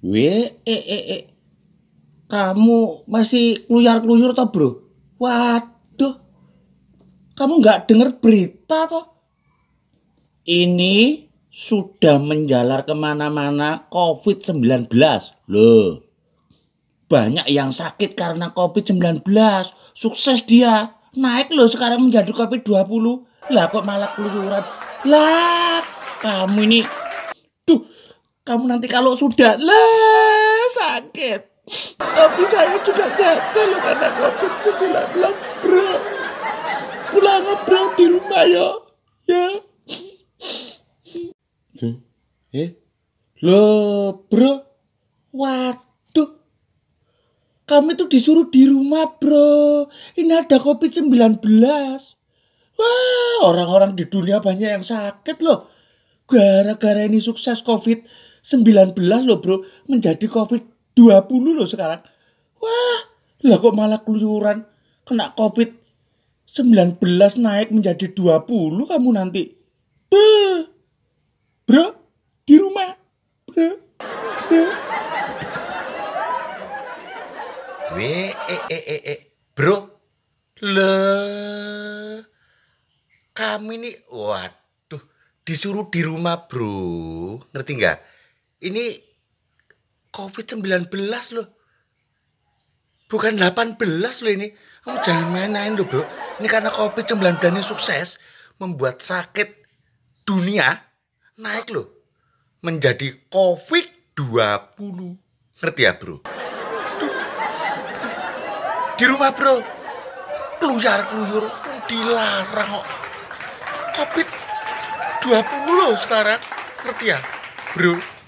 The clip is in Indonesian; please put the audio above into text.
W, eh, eh, eh. Kamu masih keluyar-keluyur toh, Bro? Waduh. Kamu nggak dengar berita toh? Ini sudah menjalar kemana-mana COVID-19. Loh, banyak yang sakit karena COVID-19. Sukses dia. Naik loh sekarang menjadi COVID-20. Lah kok malah keluyuran. Lah, kamu ini kamu nanti kalau sudah lah sakit tapi saya juga jatuh loh karena covid belas, bro pulang bro di rumah ya ya eh lo bro waduh kami tuh disuruh di rumah bro ini ada covid-19 wah orang-orang di dunia banyak yang sakit loh gara-gara ini sukses covid 19 loh bro menjadi covid 20 loh sekarang wah lah kok malah keluyuran kena covid 19 naik menjadi 20 kamu nanti Beuh. bro di rumah bro, bro. Weh, eh, eh, eh, eh. bro, le, kami ini waduh, disuruh di rumah bro, ngerti nggak? ini COVID-19 loh. Bukan 18 loh ini. Kamu jangan main-main loh bro. Ini karena COVID-19 ini sukses. Membuat sakit dunia naik loh. Menjadi COVID-20. Ngerti ya bro? Tuh. Di rumah bro. Keluyar-keluyur. Dilarang kok. COVID-20 loh sekarang. Ngerti ya bro?